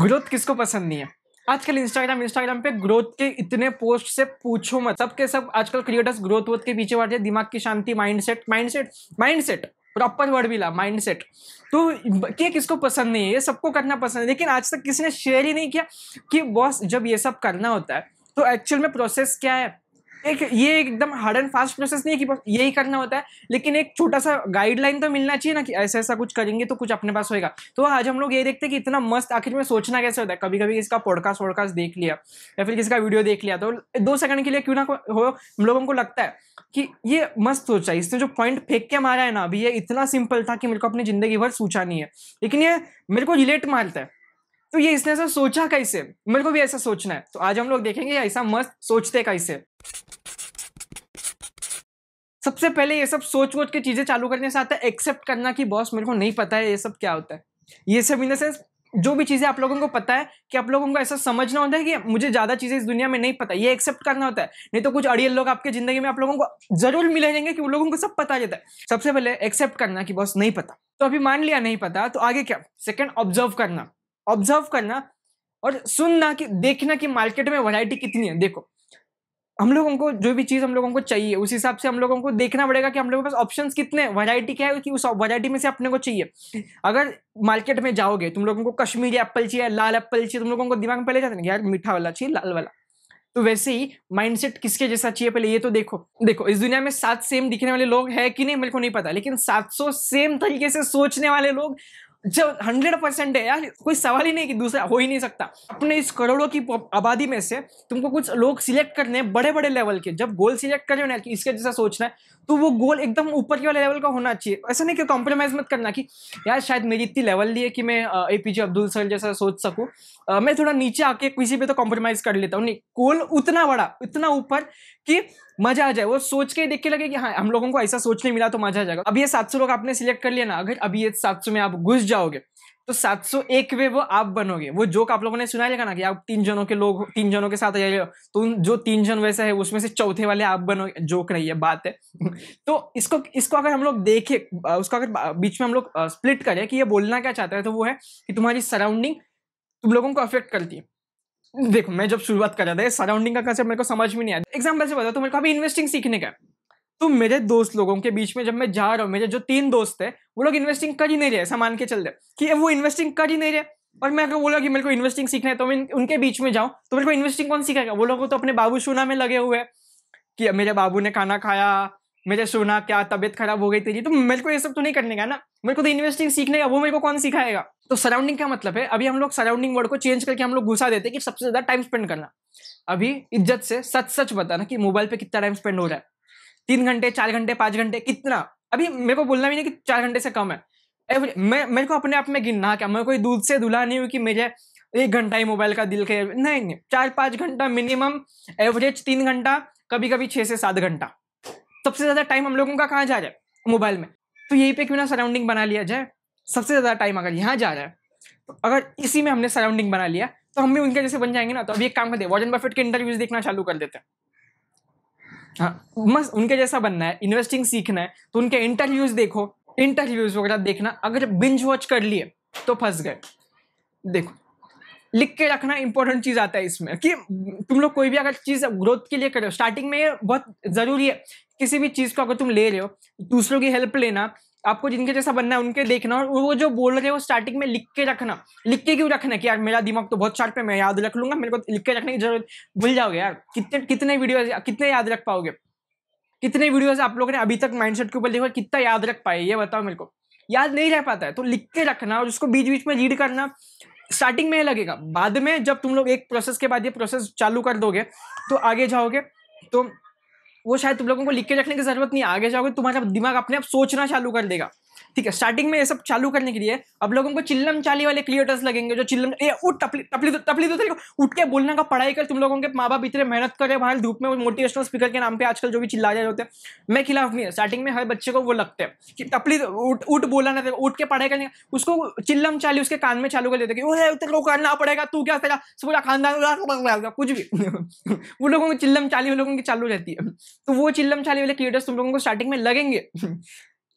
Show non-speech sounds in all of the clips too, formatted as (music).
growth किसको पसंद नहीं है आजकल इंस्टाग्राम इंस्टाग्राम पे ग्रोथ के इतने पोस्ट से पूछो मत सब के सब आजकल क्रिएटर्स ग्रोथ वोथ के पीछे बढ़ते दिमाग की शांति mindset mindset mindset proper word भी ला माइंड सेट तो ये किसको पसंद नहीं है ये सबको करना पसंद है लेकिन आज तक किसी ने शेयर ही नहीं किया कि बॉस जब ये सब करना होता है तो एक्चुअल में प्रोसेस क्या है एक ये एकदम हार्ड एंड फास्ट प्रोसेस नहीं है कि यही करना होता है लेकिन एक छोटा सा गाइडलाइन तो मिलना चाहिए ना कि ऐसा ऐसा कुछ करेंगे तो कुछ अपने पास होएगा तो आज हम लोग ये देखते हैं कि इतना मस्त आखिर में सोचना कैसे होता है कभी कभी किसका पॉडकास्ट वॉडकास्ट देख लिया या फिर किसका वीडियो देख लिया तो दो सेकंड के लिए क्यों ना हो हम लोगों को लगता है कि ये मस्त सोचा है इसने जो पॉइंट फेंक के मारा है ना अभी ये इतना सिंपल था कि मेरे को अपनी जिंदगी भर सोचा नहीं है लेकिन ये मेरे को रिलेट मारता है तो ये इसने ऐसा सोचा कैसे मेरे को भी ऐसा सोचना है तो आज हम लोग देखेंगे ऐसा मस्त सोचते कैसे सबसे पहले ये सब सोच वोच के चीजें चालू करने से आता है एक्सेप्ट करना कि बॉस मेरे को नहीं पता है ये सब क्या होता है ये सब इन द सेंस जो भी चीज़ें आप लोगों को पता है कि आप लोगों को ऐसा समझना होता है कि मुझे ज़्यादा चीज़ें इस दुनिया में नहीं पता ये एक्सेप्ट करना होता है नहीं तो कुछ अड़ियल लोग आपके ज़िंदगी में आप लोगों को जरूर मिले जाएंगे कि उन लोगों को सब पता रहता है सबसे पहले एक्सेप्ट करना कि बॉस नहीं पता तो अभी मान लिया नहीं पता तो आगे क्या सेकेंड ऑब्जर्व करना ऑब्जर्व करना और सुनना कि देखना कि मार्केट में वैरायटी कितनी है देखो हम लोगों को जो भी चीज़ हम लोगों को चाहिए उस हिसाब से हम लोगों को देखना पड़ेगा कि हम लोगों के पास ऑप्शंस कितने वैरायटी क्या है कि उस वैरायटी में से अपने को चाहिए अगर मार्केट में जाओगे तुम लोगों को कश्मीरी एप्पल चाहिए लाल एप्पल चाहिए तुम लोगों को दिमाग में पहले जाते हैं यार मीठा वाला चाहिए लाल वाला तो वैसे ही माइंडसेट किसके जैसा चाहिए पहले ये तो देखो देखो इस दुनिया में सात सेम दिखने वाले लोग हैं कि नहीं मेरे को नहीं पता लेकिन सौ सेम तरीके से सोचने वाले लोग जब हंड्रेड परसेंट है यार कोई सवाल ही नहीं कि दूसरा हो ही नहीं सकता अपने इस करोड़ों की आबादी में से तुमको कुछ लोग सिलेक्ट करने हैं बड़े बड़े लेवल के जब गोल सिलेक्ट कर रहे हो ना कि इसके जैसा सोचना है तो वो गोल एकदम ऊपर के वाले लेवल का होना चाहिए ऐसा नहीं कि कॉम्प्रोमाइज मत करना कि यार शायद मेरी इतनी लेवल दी है कि मैं A P J Abdul sir जैसा सोच सकूँ मैं थोड़ा नीचे आके किसी पर तो कॉम्प्रोमाइज कर लेता हूँ नहीं गोल उतना बड़ा इतना ऊपर कि मजा आ जाए वो सोच के देख के लगे कि हाँ हम लोगों को ऐसा सोचने मिला तो मजा आ जाएगा अब ये सात सौ लोग आपने सिलेक्ट कर लिया ना अगर अभी ये सात सौ में आप घुस जाओगे तो सात सौ एक वे वो आप बनोगे वो जोक आप लोगों ने सुना लेगा ना कि आप तीन जनों के लोग तीन जनों के साथ तो उन जो तीन जन वैसे है उसमें से चौथे वाले आप बनोगे जोक रही है बात है (laughs) तो इसको इसको अगर हम लोग देखे उसको अगर बीच में हम लोग स्प्लिट करें कि ये बोलना क्या चाहता है तो वो है कि तुम्हारी सराउंडिंग तुम लोगों को अफेक्ट करती है देखो मैं जब शुरुआत कर रहा था सराउंडिंग का कंसेप्ट मेरे को समझ में नहीं आया एग्जाम्पल से बताओ तो मेरे को अभी इन्वेस्टिंग सीखने का तो मेरे दोस्त लोगों के बीच में जब मैं जा रहा हूँ मेरे जो तीन दोस्त है वो लोग इन्वेस्टिंग कर ही नहीं रहे सामान के चल रहे कि वो इन्वेस्टिंग कर ही नहीं रहे और मैं अगर बोला कि मेरे को इन्वेस्टिंग सीखना है तो मैं उनके बीच में जाऊँ तो मेरे को इन्वेस्टिंग कौन सीखा वो लोग तो अपने बाबू सुना में लगे हुए कि मेरे बाबू ने खाना खाया मुझे सुना क्या तबियत खराब हो गई तेरी तो मेरे को ये सब तो नहीं करने का ना मेरे को तो इन्वेस्टिंग सीखने का वो मेरे को कौन सिखाएगा तो सराउंडिंग का मतलब है अभी हम लोग सराउंडिंग वर्ड को चेंज करके हम लोग घुसा देते हैं कि सबसे ज्यादा टाइम स्पेंड करना अभी इज्जत से सच सच बताना कि मोबाइल पे कितना टाइम स्पेंड हो रहा है तीन घंटे चार घंटे पांच घंटे कितना अभी मेरे को बोलना भी नहीं कि चार घंटे से कम है मैं मेरे को अपने आप में गिनना क्या मैं कोई दूध से धुला नहीं हुई कि मेरे एक घंटा ही मोबाइल का दिल के नहीं नहीं चार पाँच घंटा मिनिमम एवरेज तीन घंटा कभी कभी छः से सात घंटा सबसे ज़्यादा टाइम हम लोगों का कहाँ जा रहा है मोबाइल में तो यहीं पे क्यों ना सराउंडिंग बना लिया जाए सबसे ज़्यादा टाइम अगर यहाँ जा रहा है तो अगर इसी में हमने सराउंडिंग बना लिया तो हम भी उनके जैसे बन जाएंगे ना तो अभी एक काम करते हैं वॉर्जन बफेट के इंटरव्यूज देखना चालू कर देते हैं हाँ बस उनके जैसा बनना है इन्वेस्टिंग सीखना है तो उनके इंटरव्यूज देखो इंटरव्यूज वगैरह देखना अगर बिंज वॉच कर लिए तो फंस गए देखो लिख के रखना इंपॉर्टेंट चीज आता है इसमें कि तुम लोग कोई भी अगर चीज ग्रोथ के लिए करो स्टार्टिंग में ये बहुत जरूरी है किसी भी चीज़ को अगर तुम ले रहे हो दूसरों की हेल्प लेना आपको जिनके जैसा बनना है उनके देखना और वो जो बोल रहे हो वो स्टार्टिंग में लिख के रखना लिख के क्यों रखना कि यार मेरा दिमाग तो बहुत शार्प है मैं याद रख लूंगा मेरे को लिख के रखने की जरूरत भूल जाओगे यार कितने कितने वीडियो कितने याद रख पाओगे कितने वीडियोज आप लोगों ने अभी तक माइंडसेट के ऊपर देखो कितना याद रख पाए ये बताओ मेरे को याद नहीं रह पाता है तो लिख के रखना और उसको बीच बीच में रीड करना स्टार्टिंग में लगेगा बाद में जब तुम लोग एक प्रोसेस के बाद ये प्रोसेस चालू कर दोगे तो आगे जाओगे तो वो शायद तुम लोगों को लिख के रखने की जरूरत नहीं आगे जाओगे तुम्हारा दिमाग अपने आप सोचना चालू कर देगा ठीक है स्टार्टिंग में ये सब चालू करने के लिए अब लोगों को चिल्लम चाली वाले क्रिएटर्स लगेंगे जो चिल्लम ये उठ टपली टपली टपली तो तेरे उठ के बोलने का पढ़ाई कर तुम लोगों के माँ बाप इतने मेहनत करे बाहर धूप में मोटिवेशनल स्पीकर के नाम पे आजकल जो भी चिल्ला रहे होते हैं मैं खिलाफ नहीं है स्टार्टिंग में हर बच्चे को वो लगते हैं कि टपली उठ उठ बोला ना उठ के पढ़ाई करने उसको चिल्लम चाली उसके कान में चालू कर देते कि तेरे को करना पड़ेगा तू क्या करेगा पूरा खानदान कुछ भी (laughs) वो लोगों को चिल्लम चाली वो लोगों की चालू रहती है तो वो चिल्लम चाली वाले क्रिएटर्स तुम लोगों को स्टार्टिंग में लगेंगे (laughs)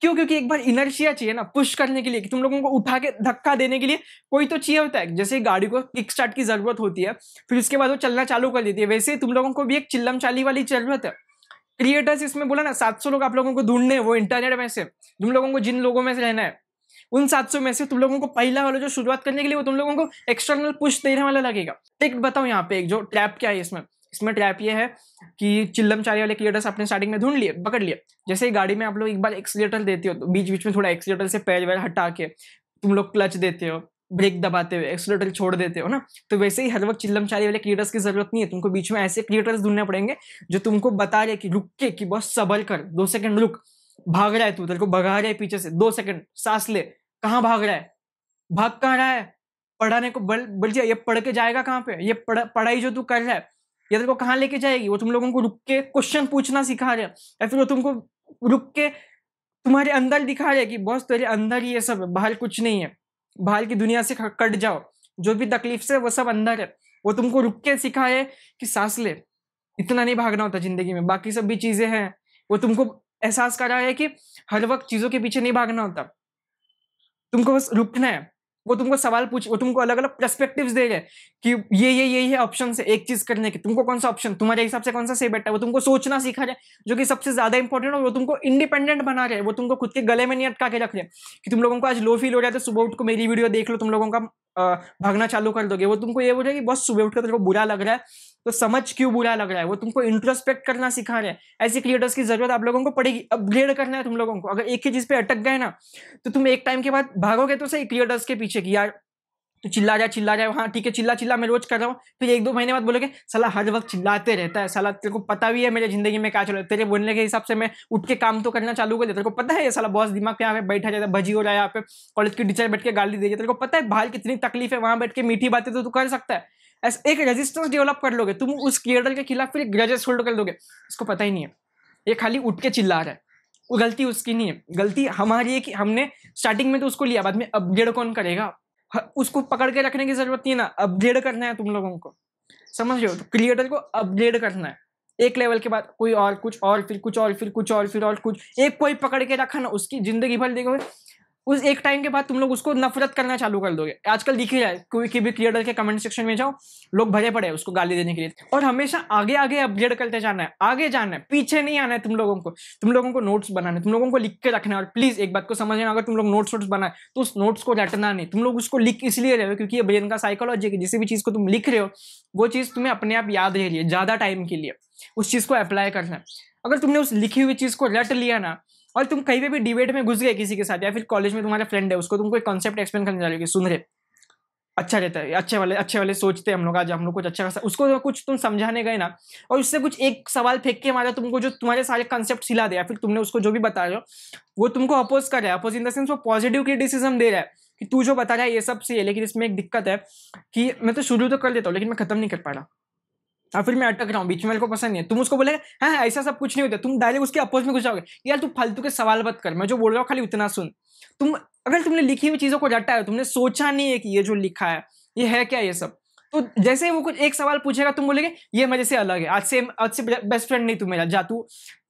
क्यों क्योंकि एक बार इनर्शिया चाहिए ना पुश करने के लिए कि तुम लोगों को उठा के धक्का देने के लिए कोई तो चाहिए होता है जैसे गाड़ी को किक स्टार्ट की जरूरत होती है फिर उसके बाद वो चलना चालू कर देती है वैसे तुम लोगों को भी एक चिल्लम चाली वाली जरूरत है क्रिएटर्स इसमें बोला ना सात सौ लोग आप लोगों को ढूंढने वो इंटरनेट में से तुम लोगों को जिन लोगों में से रहना है उन 700 में से तुम लोगों को पहला वाला जो शुरुआत करने के लिए वो तुम लोगों को एक्सटर्नल पुश देने वाला लगेगा एक बताओ यहाँ पे एक जो ट्रैप क्या है इसमें इसमें ट्रैप ये है कि चिल्लम चारी वाले क्लियटर्स आपने स्टार्टिंग में ढूंढ लिए पकड़ लिए जैसे ही गाड़ी में आप लोग एक बार एक्सीटर देते हो तो बीच बीच में थोड़ा एक्सीटर से पैर वैर हटा के तुम लोग क्लच देते हो ब्रेक दबाते हुए एक्सीटर छोड़ देते हो ना तो वैसे ही हर वक्त चिल्लमचारी वाले क्रिएटर्स की जरूरत नहीं है तुमको बीच में ऐसे क्रिएटर्स ढूंढने पड़ेंगे जो तुमको बता रहे कि रुक के कि बस सबर कर दो सेकंड रुक भाग रहा है तू तेरे को भगा रहा है पीछे से दो सेकंड सांस ले कहाँ भाग रहा है भाग कहाँ रहा है पढ़ाने को बल बल ये पढ़ के जाएगा कहाँ पे ये पढ़ाई जो तू कर रहा है या तेरे को कहाँ लेके जाएगी वो तुम लोगों को रुक के क्वेश्चन पूछना सिखा रहे या फिर वो तुमको रुक के तुम्हारे अंदर दिखा रहे कि बॉस तेरे अंदर ही ये सब बाहर कुछ नहीं है बाहर की दुनिया से कट जाओ जो भी तकलीफ से वो सब अंदर है वो तुमको रुक के सिखा है कि सांस ले इतना नहीं भागना होता जिंदगी में बाकी सब भी चीज़ें हैं वो तुमको एहसास करा है कि हर वक्त चीज़ों के पीछे नहीं भागना होता तुमको बस रुकना है वो तुमको सवाल पूछ वो तुमको अलग अलग परस्पेक्टिव दे रहे कि ये ये यही है ऑप्शन है एक चीज करने के तुमको कौन सा ऑप्शन तुम्हारे हिसाब से कौन सा सही बैठा है वो तुमको सोचना सीखा रहे जो कि सबसे ज्यादा इंपॉर्टेंट है वो तुमको इंडिपेंडेंट बना रहे वो तुमको खुद के गले में नहीं अटका के रख रहे कि तुम लोगों को आज लो फील हो रहा है तो सुबह उठ को मेरी वीडियो देख लो तुम लोगों का भागना चालू कर दोगे वो तुमको ये बोलेगा कि बस सुबह उठकर तेरे को बुरा लग रहा है तो समझ क्यों बुरा लग रहा है वो तुमको इंट्रोस्पेक्ट करना सिखा रहे हैं ऐसे क्रिएटर्स की जरूरत आप लोगों को पड़ेगी अपग्रेड करना है तुम लोगों को अगर एक ही चीज पे अटक गए ना तो तुम एक टाइम के बाद भागोगे तो सही क्रिएटर्स के पीछे की यार तो चिल्ला जाए चिल्ला जाए हाँ ठीक है चिल्ला चिल्ला मैं रोज कर रहा हूँ फिर एक दो महीने बाद बोलोगे सला हर वक्त चिल्लाते रहता है सला तेरे को पता भी है मेरे जिंदगी में क्या चल रहा है तेरे बोलने के हिसाब से मैं उठ के काम तो करना चालू कर दिया तेरे को पता है ये सला बहुत दिमाग यहाँ पे बैठा जाता है भजी हो जाए यहाँ पे कॉलेज की टीचर बैठ के गाली दीजिए तेरे को पता है बाहर कितनी तकलीफ है वहाँ बैठ के मीठी बातें तो तू कर सकता है ऐसा एक रेजिस्टेंस डेवलप कर लोगे तुम उस क्रिएटर के खिलाफ फिर ग्रेजेस होल्ड कर दोगे उसको पता ही नहीं है ये खाली उठ के चिल्ला रहा है वो गलती उसकी नहीं है गलती हमारी है कि हमने स्टार्टिंग में तो उसको लिया बाद में अपग्रेड कौन करेगा उसको पकड़ के रखने की जरूरत नहीं है ना अपग्रेड करना है तुम लोगों को समझ रहे हो तो क्रिएटर को अपग्रेड करना है एक लेवल के बाद कोई और कुछ और फिर कुछ और फिर कुछ और फिर और कुछ एक कोई पकड़ के रखा ना उसकी जिंदगी भर देखोगे उस एक टाइम के बाद तुम लोग उसको नफरत करना चालू कर दोगे आजकल दिख ही रहा है कोई की भी क्रिएटर के कमेंट सेक्शन में जाओ लोग भरे पड़े उसको गाली देने के लिए और हमेशा आगे आगे अपग्रेड करते जाना है आगे जाना है पीछे नहीं आना है तुम लोगों को तुम लोगों को नोट्स बनाना तुम लोगों को लिख के रखना है और प्लीज एक बात को समझना अगर तुम लोग नोट्स वोट्स बनाए तो उस नोट्स को रटना नहीं तुम लोग उसको लिख इसलिए रहे हो क्योंकि ये ब्रेन का साइकोलॉजी है जिस भी चीज़ को तुम लिख रहे हो वो चीज़ तुम्हें अपने आप याद रह रही है ज़्यादा टाइम के लिए उस चीज़ को अप्लाई करना है अगर तुमने उस लिखी हुई चीज़ को रट लिया ना और तुम कहीं पे भी डिबेट में घुस गए किसी के साथ या फिर कॉलेज में तुम्हारा फ्रेंड है उसको तुमको एक कॉन्सेप्ट एक्सप्लेन करने जा रहे हो सुन रहे अच्छा रहता है अच्छे वाले अच्छे वाले सोचते हैं हम लोग आज हम लोग कुछ अच्छा खासा उसको तो कुछ तुम समझाने गए ना और उससे कुछ एक सवाल फेंक के हमारा तुमको जो तुम्हारे सारे कंसेप्ट सिला दिया फिर तुमने उसको जो भी बता रहे हो वो तुमको अपोज कर रहा है अपोज इन द सेंस वो पॉजिटिव क्रिटिसिज्म दे रहा है कि तू जो बता रहा है ये सब सही है लेकिन इसमें एक दिक्कत है कि मैं तो शुरू तो कर देता हूँ लेकिन मैं खत्म नहीं कर पा रहा और हाँ, फिर मैं अटक रहा हूँ बीच में मेरे को पसंद नहीं है तुम उसको बोलेगा हाँ हाँ ऐसा सब कुछ नहीं होता तुम डायरेक्ट उसके अपोज में घुस जाओगे यार तू फालतू के सवाल मत कर मैं जो बोल रहा हूँ खाली उतना सुन तुम अगर तुमने लिखी हुई चीज़ों को रटा है तुमने सोचा नहीं है कि ये जो लिखा है ये है क्या ये सब तो जैसे ही वो कुछ एक सवाल पूछेगा तुम बोलेगे ये मेरे से अलग है आज से आज से बेस्ट फ्रेंड नहीं तू मेरा जा तू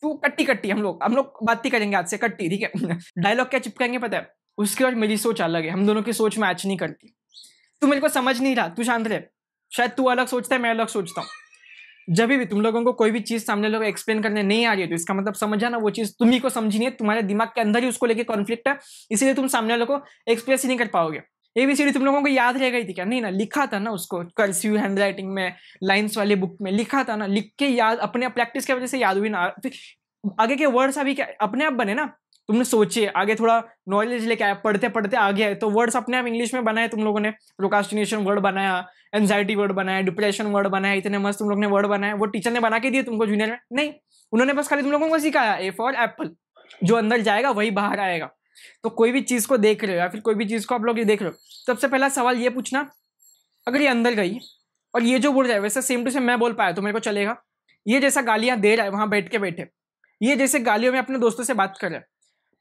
तू कट्टी कट्टी हम लोग हम लोग बात ही करेंगे आज से कट्टी ठीक है (laughs) डायलॉग क्या चिपकाएंगे पता है उसके बाद मेरी सोच अलग है हम दोनों की सोच मैच नहीं करती तू तो मेरे को समझ नहीं रहा तू शांत रहे शायद तू अलग सोचता है मैं अलग सोचता हूँ जब भी तुम लोगों को कोई भी चीज सामने लोग एक्सप्लेन करने नहीं आ रही है तो इसका मतलब समझा ना वो चीज तुम्ही को समझी नहीं तुम्हारे दिमाग के अंदर ही उसको लेके कॉन्फ्लिक्ट है इसीलिए तुम सामने लोग को एक्सप्रेस ही नहीं कर पाओगे एबीसीडी तुम लोगों को याद रह गई थी क्या नहीं ना लिखा था ना उसको कर्स्यू हैंड राइटिंग में लाइन्स वाले बुक में लिखा था ना लिख के याद अपने प्रैक्टिस की वजह से याद हुई ना आगे के वर्ड्स अभी क्या अपने आप बने ना तुमने सोचे आगे थोड़ा नॉलेज लेके आया पढ़ते पढ़ते आगे आए तो वर्ड्स अपने आप इंग्लिश में बनाए तुम लोगों ने प्रोकास्टिनेशन वर्ड बनाया एनजाइटी वर्ड बनाया डिप्रेशन वर्ड बनाया इतने मस्त तुम लोग ने वर्ड बनाया वो टीचर ने बना के दिए तुमको जूनियर में नहीं उन्होंने बस खाली तुम लोगों को सिखाया ए फॉर एप्पल जो अंदर जाएगा वही बाहर आएगा तो कोई भी चीज़ को देख रहे हो या फिर कोई भी चीज़ को आप लोग ये देख रहे हो सबसे पहला सवाल ये पूछना अगर ये अंदर गई और ये जो बोल रहा है वैसे सेम टू सेम मैं बोल पाया तो मेरे को चलेगा ये जैसा गालियाँ दे रहा है वहाँ बैठ के बैठे ये जैसे गालियों में अपने दोस्तों से बात कर रहा है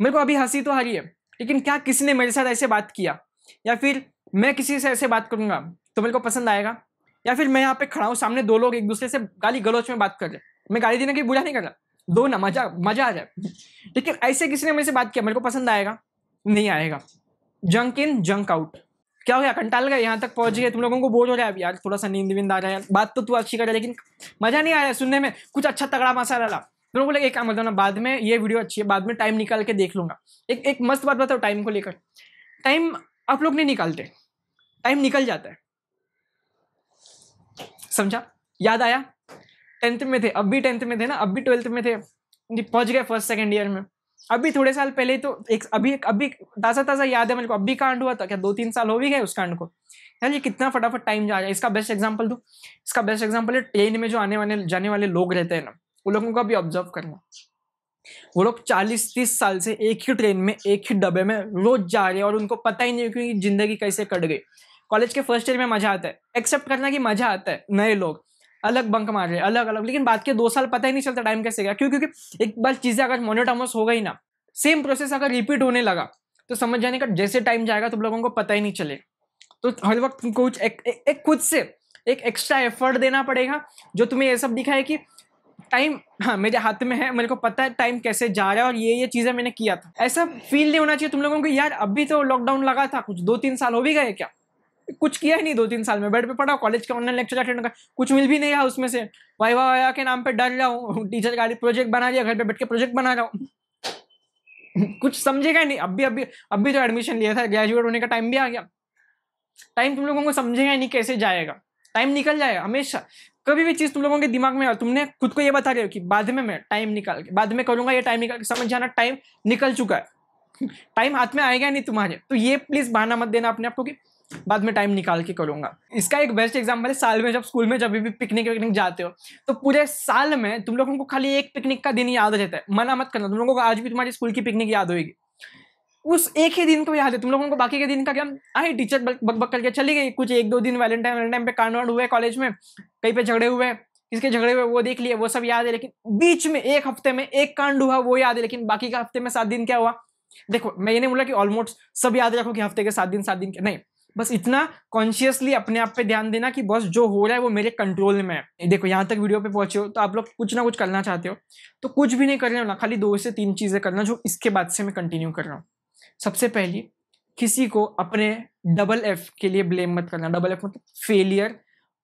मेरे को अभी हंसी तो आ रही है लेकिन क्या किसी ने मेरे साथ ऐसे बात किया या फिर मैं किसी से ऐसे बात करूंगा तो मेरे को पसंद आएगा या फिर मैं यहाँ पे खड़ा हूँ सामने दो लोग एक दूसरे से गाली गलोच में बात कर रहे मैं गाली देने की बुरा नहीं कर रहा दो ना मजा मजा आ जाए लेकिन ऐसे किसी ने मेरे से बात किया मेरे को पसंद आएगा नहीं आएगा जंक इन जंक आउट क्या हो गया कंटाल गया यहाँ तक पहुंच गए तुम लोगों को बोर हो रहा है अब यार थोड़ा सा नींद विंद आ रहा है बात तो तू अच्छी कर रहा है लेकिन मजा नहीं आया सुनने में कुछ अच्छा तगड़ा मसाला फिर बोले एक काम करता हूँ ना बाद में ये वीडियो अच्छी है बाद में टाइम निकाल के देख लूंगा एक एक मस्त बात बताओ टाइम को लेकर टाइम आप लोग नहीं निकालते टाइम निकल जाता है समझा याद आया टेंथ में थे अब भी टेंथ में थे ना अब भी ट्वेल्थ में थे पहुंच गए फर्स्ट सेकेंड ईयर में अभी थोड़े साल पहले तो एक अभी अभी ताज़ा ताज़ा याद है मेरे को अभी कांड हुआ था क्या दो तीन साल हो भी गए उस कांड को यार ये कितना फटाफट टाइम जा रहा है इसका बेस्ट एग्जाम्पल दो इसका बेस्ट एग्जाम्पल है ट्रेन में जो आने वाले जाने वाले लोग रहते हैं ना उन लोगों का भी ऑब्जर्व करना वो लोग चालीस तीस साल से एक ही ट्रेन में एक ही डब्बे में रोज जा रहे हैं और उनको पता ही नहीं क्योंकि जिंदगी कैसे कट गई कॉलेज के फर्स्ट ईयर में मजा आता है एक्सेप्ट करना कि मजा आता है नए लोग अलग बंक मार रहे अलग अलग लेकिन बाद के दो साल पता ही नहीं चलता टाइम कैसे गया क्यों क्योंकि एक बार चीज़ें अगर मोनोटामस हो गई ना सेम प्रोसेस अगर रिपीट होने लगा तो समझ जाने का जैसे टाइम जाएगा तुम तो लोगों को पता ही नहीं चलेगा तो हर वक्त कुछ एक, एक, एक खुद से एक एक्स्ट्रा एफर्ट देना पड़ेगा जो तुम्हें ये सब दिखाए कि टाइम हाँ मेरे हाथ में है मेरे को पता है टाइम कैसे जा रहा है और ये ये चीज़ें मैंने किया था ऐसा फील नहीं होना चाहिए तुम लोगों को यार अभी तो लॉकडाउन लगा था कुछ दो तीन साल हो भी गए क्या कुछ किया ही नहीं दो तीन साल में बेड पे पढ़ा कॉलेज के ऑनलाइन लेक्चर अटेंड कर कुछ मिल भी नहीं रहा उसमें से वाई वाह वाह के नाम पे डर रहा हूँ टीचर गाड़ी प्रोजेक्ट बना दिया घर पे बैठ के प्रोजेक्ट बना रहा हूँ कुछ समझेगा नहीं अभी अभी अभी तो एडमिशन लिया था ग्रेजुएट होने का टाइम भी आ गया टाइम तुम लोगों को समझेगा नहीं कैसे जाएगा टाइम निकल जाएगा हमेशा कभी भी चीज तुम लोगों के दिमाग में तुमने खुद को ये बता रहे हो कि बाद में मैं टाइम निकाल के बाद में करूंगा ये टाइम निकाल के समझ जाना टाइम निकल चुका है टाइम (laughs) हाथ में आएगा नहीं तुम्हारे तो ये प्लीज बहाना मत देना अपने आपको कि बाद में टाइम निकाल के करूंगा इसका एक बेस्ट एग्जाम्पल है साल में जब स्कूल में जब भी पिकनिक विकनिक जाते हो तो पूरे साल में तुम लोगों को खाली एक पिकनिक का दिन याद रहता है मना मत करना तुम लोगों को आज भी तुम्हारी स्कूल की पिकनिक याद होगी उस एक ही दिन को याद है तुम लोगों को बाकी के दिन का क्या आई टीचर बक बक करके चली गई कुछ एक दो दिन वैलेंटाइन वैलेंटाइन पे कांड हुए कॉलेज में कहीं पे झगड़े हुए किसके झगड़े हुए वो देख लिए वो सब याद है लेकिन बीच में एक हफ्ते में एक कांड हुआ वो याद है लेकिन बाकी का हफ्ते में सात दिन क्या हुआ देखो मैं ये नहीं बोला कि ऑलमोस्ट सब याद रखो कि हफ्ते के सात दिन सात दिन के नहीं बस इतना कॉन्शियसली अपने आप पे ध्यान देना कि बस जो हो रहा है वो मेरे कंट्रोल में है देखो यहाँ तक वीडियो पे पहुंचे हो तो आप लोग कुछ ना कुछ करना चाहते हो तो कुछ भी नहीं कर रहे हो ना खाली दो से तीन चीज़ें करना जो इसके बाद से मैं कंटिन्यू कर रहा हूँ सबसे पहली किसी को अपने डबल एफ के लिए ब्लेम मत करना डबल एफ मतलब फेलियर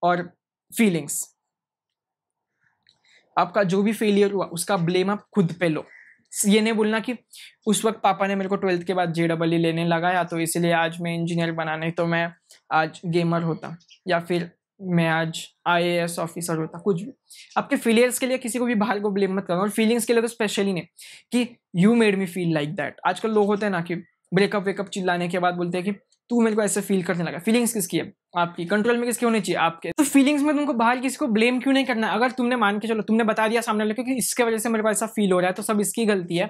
और फीलिंग्स आपका जो भी फेलियर हुआ उसका ब्लेम आप खुद पे लो ये नहीं बोलना कि उस वक्त पापा ने मेरे को ट्वेल्थ के बाद जे डबल ई लेने लगाया तो इसलिए आज मैं इंजीनियर बनाने तो मैं आज गेमर होता या फिर मैं आज आई ऑफिसर होता कुछ भी आपके फीलियर्स के लिए किसी को भी बाहर को ब्लेम मत करना और फीलिंग्स के लिए तो स्पेशली नहीं कि you made me feel like that आजकल लोग होते हैं ना कि ब्रेकअप वेकअप चिल्लाने के बाद बोलते हैं कि तू मेरे को ऐसे फील करने लगा फीलिंग्स किसकी है आपकी कंट्रोल में किसकी होनी चाहिए आपके तो फीलिंग्स में तुमको बाहर किसी को ब्लेम क्यों नहीं करना अगर तुमने मान के चलो तुमने बता दिया सामने वाले क्योंकि इसके वजह से मेरे को ऐसा फील हो रहा है तो सब इसकी गलती है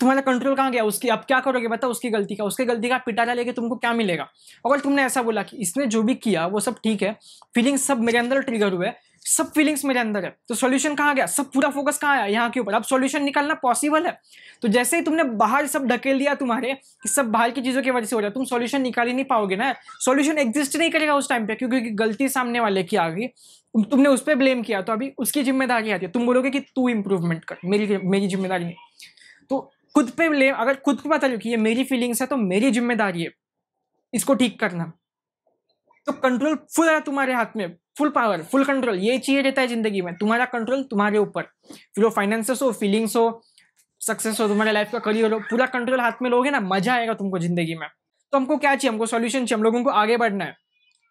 तुम्हारा कंट्रोल कहाँ गया उसकी आप क्या करोगे बताओ उसकी गलती का उसकी गलती का पिटारा लेके तुमको क्या मिलेगा अगर तुमने ऐसा बोला कि इसने जो भी किया वो सब ठीक है फीलिंग्स सब मेरे अंदर ट्रिगर हुए सब फीलिंग्स मेरे अंदर है तो सॉल्यूशन कहाँ गया सब पूरा फोकस कहाँ आया यहाँ के ऊपर अब सॉल्यूशन निकालना पॉसिबल है तो जैसे ही तुमने बाहर सब ढकेल दिया तुम्हारे कि सब बाहर की चीज़ों की वजह से हो रहा है तुम सॉल्यूशन निकाल ही नहीं पाओगे ना सॉल्यूशन एग्जिस्ट नहीं करेगा उस टाइम पे क्योंकि गलती सामने वाले की आ गई तुमने उस पर ब्लेम किया तो अभी उसकी जिम्मेदारी आती है तुम बोलोगे कि तू इंप्रूवमेंट कर मेरी मेरी जिम्मेदारी नहीं तो खुद पे ब्लेम अगर खुद को पता चलो कि ये मेरी फीलिंग्स है तो मेरी जिम्मेदारी है इसको ठीक करना तो कंट्रोल फुल है तुम्हारे हाथ में फुल पावर फुल कंट्रोल ये चाहिए रहता है जिंदगी में तुम्हारा कंट्रोल तुम्हारे ऊपर फिर वो फाइनेंसेस हो फीलिंग्स हो सक्सेस हो तुम्हारे लाइफ का करियर हो पूरा कंट्रोल हाथ में लोगे ना मजा आएगा तुमको जिंदगी में तो हमको क्या चाहिए हमको सॉल्यूशन चाहिए हम लोगों को आगे बढ़ना है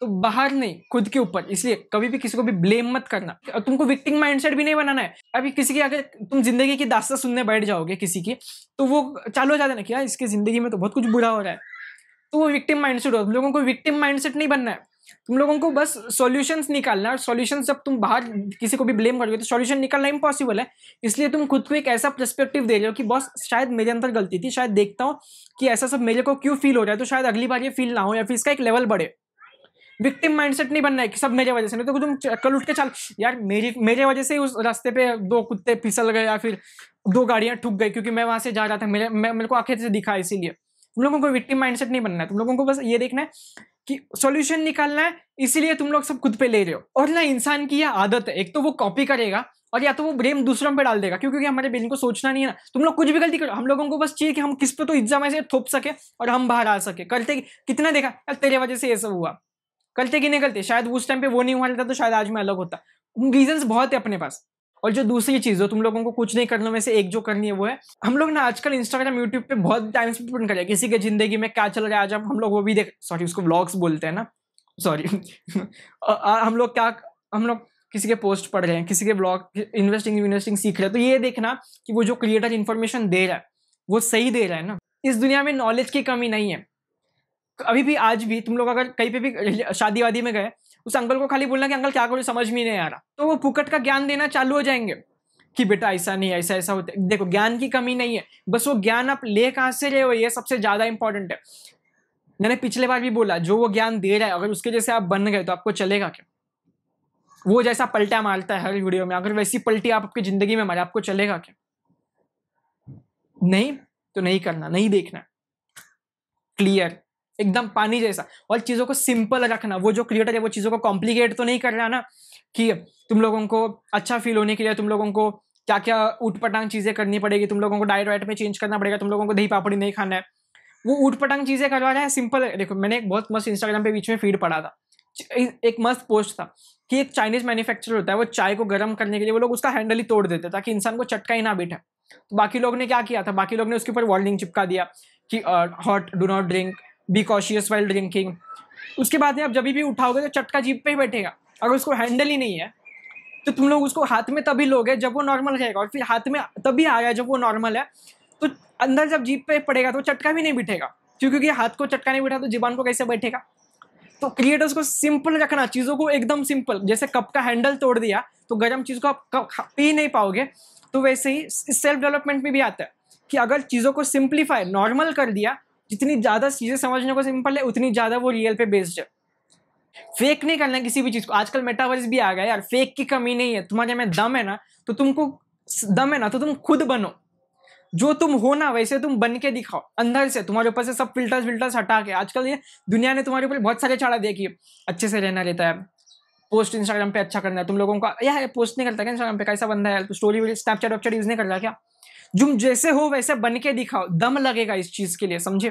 तो बाहर नहीं खुद के ऊपर इसलिए कभी भी किसी को भी ब्लेम मत करना तुमको विक्टिम माइंडसेट भी नहीं बनाना है अभी किसी की अगर तुम जिंदगी की दास्ता सुनने बैठ जाओगे किसी की तो वो चालू हो जाता ना कि यार इसकी जिंदगी में तो बहुत कुछ बुरा हो रहा है तो वो विक्टिम माइंडसेट हो लोगों को विक्टिम माइंडसेट नहीं बनना है तुम लोगों को बस सॉल्यूशंस निकालना और सॉल्यूशंस जब तुम बाहर किसी को भी ब्लेम करोगे तो सॉल्यूशन निकालना इम्पॉसिबल है इसलिए तुम खुद को एक ऐसा पर्सपेक्टिव दे रहे हो कि बॉस शायद मेरे अंदर गलती थी शायद देखता हूँ कि ऐसा सब मेरे को क्यों फील हो रहा है तो शायद अगली बार ये फील ना हो या फिर इसका एक लेवल बढ़े विक्टिम माइंडसेट नहीं बनना है कि सब मेरे वजह से नहीं तो तुम कल उठ के चल यार मेरी मेरे वजह से उस रास्ते पे दो कुत्ते फिसल गए या फिर दो गाड़ियां ठुक गई क्योंकि मैं वहां से जा रहा था मेरे मेरे को आंखें से दिखा इसीलिए तुम लोगों को विक्टिम माइंडसेट नहीं बनना है तुम लोगों को बस ये देखना है कि सॉल्यूशन निकालना है इसीलिए तुम लोग सब खुद पे ले रहे हो और ना इंसान की यह आदत है एक तो वो कॉपी करेगा और या तो वो ब्लेम दूसरों पे डाल देगा क्योंकि हमारे ब्रेन को सोचना नहीं है ना तुम लोग कुछ भी गलती करो हम लोगों को बस चाहिए कि हम किस पे तो इज्जाम ऐसे थोप सके और हम बाहर आ सके करते कितना देखा यार तेरे वजह से ये सब हुआ करते कि नहीं करते शायद उस टाइम पे वो नहीं हुआ रहता तो शायद आज मैं अलग होता रीजन बहुत है अपने पास और जो दूसरी चीज़ हो तुम लोगों को कुछ नहीं करने में से एक जो करनी है वो है हम लोग ना आजकल इंस्टाग्राम यूट्यूब पे बहुत टाइम स्पेंड कर रहे हैं किसी के जिंदगी में क्या चल रहा है आज हम लोग वो भी देख सॉरी उसको ब्लॉग्स बोलते हैं ना सॉरी (laughs) हम लोग क्या हम लोग किसी के पोस्ट पढ़ रहे हैं किसी के ब्लॉग इन्वेस्टिंग इन्वेस्टिंग सीख रहे हैं तो ये देखना कि वो जो क्रिएटर इन्फॉर्मेशन दे रहा है वो सही दे रहा है ना इस दुनिया में नॉलेज की कमी नहीं है अभी भी आज भी तुम लोग अगर कहीं पे भी शादी वादी में गए उस अंकल को खाली बोलना कि अंकल क्या करो समझ में नहीं आ रहा तो वो फुकट का ज्ञान देना चालू हो जाएंगे कि बेटा ऐसा नहीं ऐसा ऐसा होता है देखो ज्ञान की कमी नहीं है बस वो ज्ञान आप ले कहाँ से ले हो ये सबसे ज़्यादा इंपॉर्टेंट है मैंने पिछले बार भी बोला जो वो ज्ञान दे रहा है अगर उसके जैसे आप बन गए तो आपको चलेगा क्या वो जैसा पलटा मारता है हर वीडियो में अगर वैसी पलटी आप आपकी ज़िंदगी में मारे आपको चलेगा क्या नहीं तो नहीं करना नहीं देखना क्लियर एकदम पानी जैसा और चीज़ों को सिंपल रखना वो जो क्रिएटर है वो चीज़ों को कॉम्प्लिकेट तो नहीं कर रहा ना कि तुम लोगों को अच्छा फील होने के लिए तुम लोगों को क्या क्या ऊट पटांग चीज़ें करनी पड़ेगी तुम लोगों को डाइट वाइट में चेंज करना पड़ेगा तुम लोगों को दही पापड़ी नहीं खाना है वो ऊट पटांग चीज़ें करवा रहा है सिंपल देखो मैंने एक बहुत मस्त इंस्टाग्राम पे बीच में फीड पड़ा था एक मस्त पोस्ट था कि एक चाइनीज मैन्युफैक्चरर होता है वो चाय को गर्म करने के लिए वो लोग उसका हैंडल ही तोड़ देते ताकि इंसान को चटका ही ना बैठे तो बाकी लोग ने क्या किया था बाकी लोग ने उसके ऊपर वार्निंग चिपका दिया कि hot do not drink be cautious while drinking उसके बाद में आप जब भी उठाओगे तो चटका जीप पे ही बैठेगा अगर उसको हैंडल ही नहीं है तो तुम लोग उसको हाथ में तभी लोगे जब वो नॉर्मल रहेगा और फिर हाथ में तभी आ गया जब वो नॉर्मल है तो अंदर जब जीप पे पड़ेगा तो चटका भी नहीं बैठेगा क्योंकि हाथ को चटका नहीं बैठा तो जीबान को कैसे बैठेगा तो क्रिएटर्स को सिंपल रखना चीज़ों को एकदम सिंपल जैसे कप का हैंडल तोड़ दिया तो गर्म चीज़ को आप पी नहीं पाओगे तो वैसे ही सेल्फ डेवलपमेंट में भी आता है कि अगर चीज़ों को सिंप्लीफाई नॉर्मल कर दिया जितनी ज़्यादा चीज़ें समझने को सिंपल है उतनी ज़्यादा वो रियल पे बेस्ड है फेक नहीं करना किसी भी चीज़ को आजकल मेटावर्स भी आ गया यार फेक की कमी नहीं है तुम्हारे में दम है ना तो तुमको दम है ना तो तुम खुद बनो जो तुम हो ना वैसे तुम बन के दिखाओ अंदर से तुम्हारे ऊपर से सब फिल्टर्स विल्टर्स हटा के आजकल ये दुनिया ने तुम्हारे ऊपर बहुत सारे चाड़ा देखिए अच्छे से रहना रहता है पोस्ट इंस्टाग्राम पे अच्छा करना है तुम लोगों का यार पोस्ट नहीं करता क्या इंस्टाग्राम पे कैसा बंदा है स्टोरी स्नैपचैट वैपचैट यूज़ नहीं कर क्या तुम जैसे हो वैसे बन के दिखाओ दम लगेगा इस चीज के लिए समझे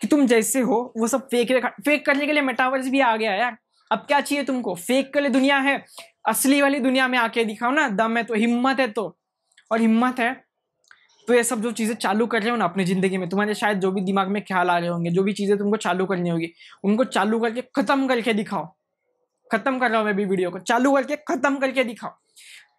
कि तुम जैसे हो वो सब फेक फेक करने के लिए मेटावर्स भी आ गया यार अब क्या चाहिए तुमको फेक के लिए दुनिया है असली वाली दुनिया में आके दिखाओ ना दम है तो हिम्मत है तो और हिम्मत है तो ये सब जो चीज़ें चालू कर रहे हो ना अपनी ज़िंदगी में तुम्हारे शायद जो भी दिमाग में ख्याल आ रहे होंगे जो भी चीज़ें तुमको चालू करनी होगी उनको चालू करके ख़त्म करके दिखाओ ख़त्म कर रहा हूँ मैं भी वीडियो को चालू करके ख़त्म करके दिखाओ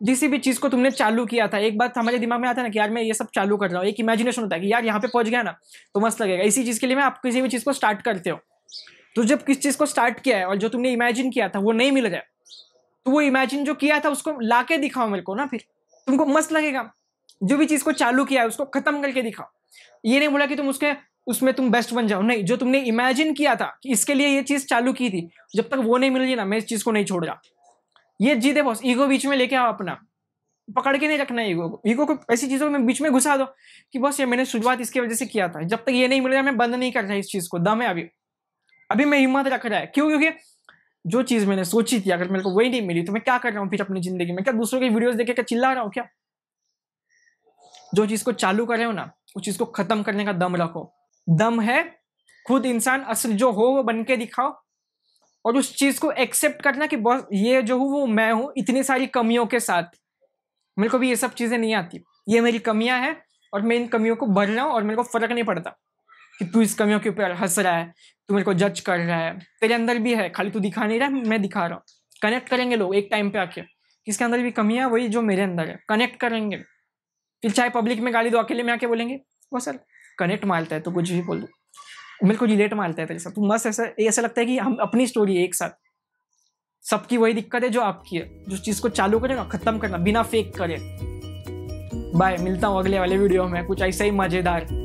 जिस भी चीज़ को तुमने चालू किया था एक बात हमारे दिमाग में आता है ना कि यार मैं ये सब चालू कर रहा हूँ एक इमेजिनेशन होता है कि यार यहाँ पे पहुँच गया ना तो मस्त लगेगा इसी चीज़ के लिए मैं आप किसी भी चीज़ को स्टार्ट करते हो तो जब किस चीज़ को स्टार्ट किया है और जो तुमने इमेजिन किया था वो नहीं मिल गया तो वो इमेजिन जो किया था उसको ला के दिखाओ मेरे को ना फिर तुमको मस्त लगेगा जो भी चीज़ को चालू किया है उसको ख़त्म करके दिखाओ ये नहीं बोला कि तुम उसके उसमें तुम बेस्ट बन जाओ नहीं जो तुमने इमेजिन किया था कि इसके लिए ये चीज़ चालू की थी जब तक वो नहीं मिल रही ना मैं इस चीज़ को नहीं छोड़ रहा ये जीते बॉस ईगो बीच में लेके आओ अपना पकड़ के नहीं रखना ईगो को ईगो को ऐसी चीजों में बीच में घुसा दो कि बस ये मैंने शुरुआत इसके वजह से किया था जब तक ये नहीं मिलेगा मैं बंद नहीं रहा इस चीज को दम है अभी अभी मैं हिम्मत रख रहा है क्यों क्योंकि जो चीज मैंने सोची थी अगर मेरे को वही नहीं मिली तो मैं क्या कर रहा हूँ फिर अपनी जिंदगी में क्या दूसरों की वीडियोस देख के चिल्ला रहा हूँ क्या जो चीज को चालू कर रहे हो ना उस चीज को खत्म करने का दम रखो दम है खुद इंसान असल जो हो वो बन के दिखाओ और उस चीज़ को एक्सेप्ट करना कि बॉस ये जो हूँ वो मैं हूँ इतनी सारी कमियों के साथ मेरे को भी ये सब चीज़ें नहीं आती ये मेरी कमियाँ हैं और मैं इन कमियों को भर रहा हूँ और मेरे को फ़र्क नहीं पड़ता कि तू इस कमियों के ऊपर हंस रहा है तू मेरे को जज कर रहा है तेरे अंदर भी है खाली तू दिखा नहीं रहा मैं दिखा रहा हूँ कनेक्ट करेंगे लोग एक टाइम पे आके किसके अंदर भी कमियाँ वही जो मेरे अंदर है कनेक्ट करेंगे फिर चाहे पब्लिक में गाली दो अकेले में आके बोलेंगे वो सर कनेक्ट मारता है तो कुछ भी बोलूँ बिल्कुल रिलेट मानते हैं तेरे साथ तू मस्त ऐसा ऐसा लगता है कि हम अपनी स्टोरी एक साथ सबकी वही दिक्कत है जो आपकी है जो चीज़ को चालू करे ना ख़त्म करना बिना फेक करे बाय मिलता हूँ अगले वाले वीडियो में कुछ ऐसा ही मज़ेदार